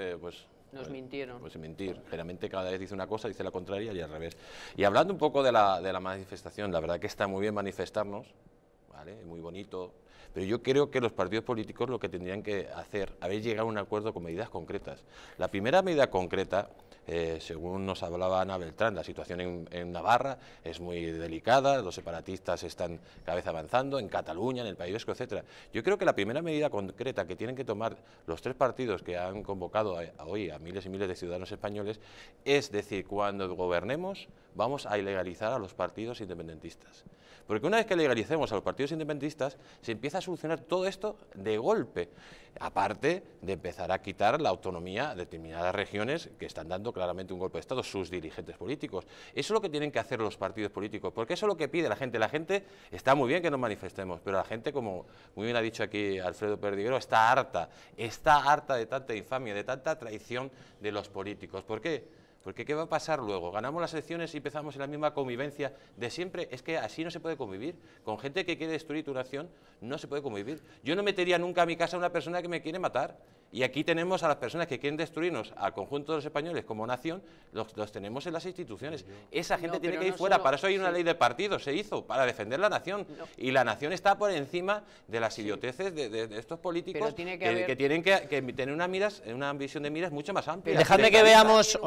Eh, pues, Nos pues, mintieron. Pues mentir. Generalmente cada vez dice una cosa, dice la contraria y al revés. Y hablando un poco de la, de la manifestación, la verdad que está muy bien manifestarnos, muy bonito, pero yo creo que los partidos políticos lo que tendrían que hacer, es llegar a un acuerdo con medidas concretas. La primera medida concreta, eh, según nos hablaba Ana Beltrán, la situación en, Navarra es muy delicada, los separatistas están cada vez avanzando, en Cataluña, en el País Vasco, etcétera, Yo creo que la primera medida concreta que tienen que tomar los tres partidos que han convocado hoy a miles y miles de ciudadanos españoles es decir, cuando gobernemos vamos a ilegalizar a los partidos independentistas. Porque una vez que legalicemos a los partidos independistas se empieza a solucionar todo esto de golpe, aparte de empezar a quitar la autonomía a determinadas regiones que están dando claramente un golpe de Estado, sus dirigentes políticos. Eso es lo que tienen que hacer los partidos políticos, porque eso es lo que pide la gente. La gente está muy bien que nos manifestemos, pero la gente, como muy bien ha dicho aquí Alfredo Perdiguero, está harta, está harta de tanta infamia, de tanta traición de los políticos. ¿Por qué? Porque ¿qué va a pasar luego? Ganamos las elecciones y empezamos en la misma convivencia de siempre. Es que así no se puede convivir. Con gente que quiere destruir tu nación no se puede convivir. Yo no metería nunca a mi casa a una persona que me quiere matar. Y aquí tenemos a las personas que quieren destruirnos al conjunto de los españoles como nación, los, tenemos en las instituciones. Esa gente tiene que ir fuera. para eso hay una ley de partido, se hizo, para defender la nación. Y la nación está por encima de las idioteces de, estos políticos que, tienen que, tener una, miras, una visión de miras mucho más amplia. Dejadme que veamos...